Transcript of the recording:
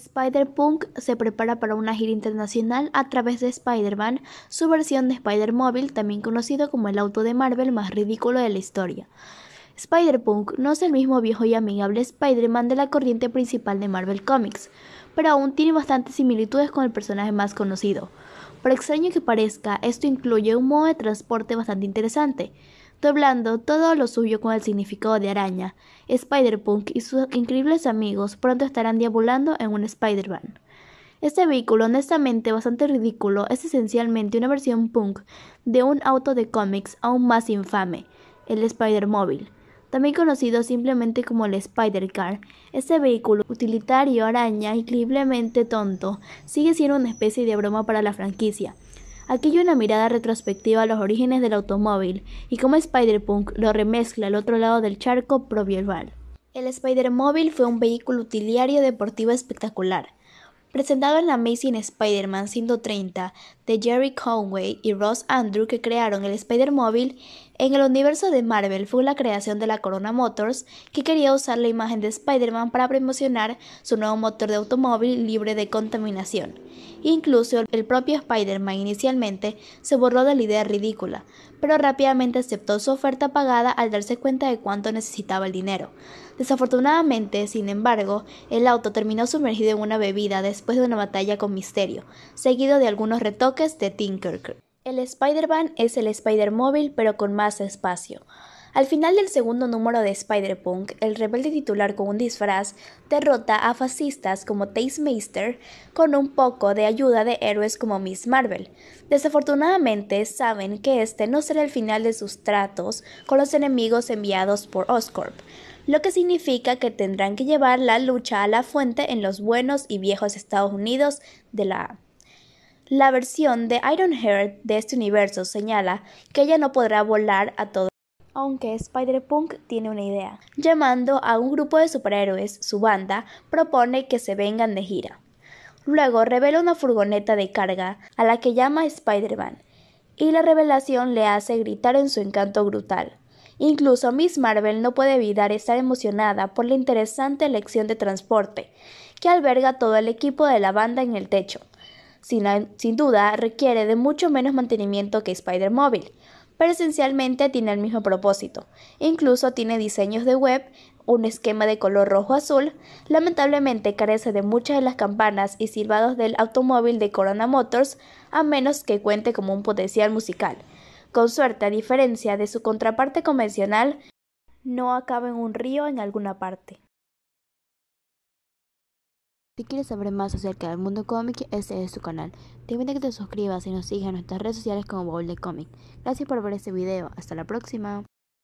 Spider-Punk se prepara para una gira internacional a través de Spider-Man, su versión de Spider-Mobile, también conocido como el auto de Marvel más ridículo de la historia. Spider-Punk no es el mismo viejo y amigable Spider-Man de la corriente principal de Marvel Comics, pero aún tiene bastantes similitudes con el personaje más conocido. Por extraño que parezca, esto incluye un modo de transporte bastante interesante, doblando todo lo suyo con el significado de araña. Spider-Punk y sus increíbles amigos pronto estarán diabulando en un Spider-Man. Este vehículo, honestamente bastante ridículo, es esencialmente una versión punk de un auto de cómics aún más infame, el Spider-Mobile. También conocido simplemente como el Spider-Car, este vehículo utilitario araña increíblemente tonto sigue siendo una especie de broma para la franquicia. Aquí hay una mirada retrospectiva a los orígenes del automóvil y cómo Spider-Punk lo remezcla al otro lado del charco proverbial. El Spider-Móvil fue un vehículo utilitario deportivo espectacular, presentado en la Amazing Spider-Man 130 de Jerry Conway y Ross Andrew que crearon el Spider-Móvil en el universo de Marvel fue la creación de la Corona Motors, que quería usar la imagen de Spider-Man para promocionar su nuevo motor de automóvil libre de contaminación. Incluso el propio Spider-Man inicialmente se borró de la idea ridícula, pero rápidamente aceptó su oferta pagada al darse cuenta de cuánto necesitaba el dinero. Desafortunadamente, sin embargo, el auto terminó sumergido en una bebida después de una batalla con Misterio, seguido de algunos retoques de Tinkerer. El Spider-Man es el Spider-Móvil pero con más espacio. Al final del segundo número de Spider-Punk, el rebelde titular con un disfraz derrota a fascistas como Tastemaster con un poco de ayuda de héroes como Miss Marvel. Desafortunadamente, saben que este no será el final de sus tratos con los enemigos enviados por Oscorp, lo que significa que tendrán que llevar la lucha a la fuente en los buenos y viejos Estados Unidos de la la versión de Iron Heart de este universo señala que ella no podrá volar a todo aunque Spider-Punk tiene una idea. Llamando a un grupo de superhéroes, su banda propone que se vengan de gira. Luego revela una furgoneta de carga a la que llama Spider-Man, y la revelación le hace gritar en su encanto brutal. Incluso Miss Marvel no puede evitar estar emocionada por la interesante elección de transporte que alberga todo el equipo de la banda en el techo sin, duda requiere de mucho menos mantenimiento que Spider Mobile, pero esencialmente tiene el mismo propósito. Incluso tiene diseños de web, un esquema de color rojo-azul, lamentablemente carece de muchas de las campanas y silbados del automóvil de Corona Motors, a menos que cuente como un potencial musical. Con suerte, a diferencia de su contraparte convencional, no acaba en un río en alguna parte. Si quieres saber más acerca del mundo cómic, ese es su canal. Te invito a que te suscribas y nos sigas en nuestras redes sociales como Bowl de Comic. Gracias por ver este video. Hasta la próxima.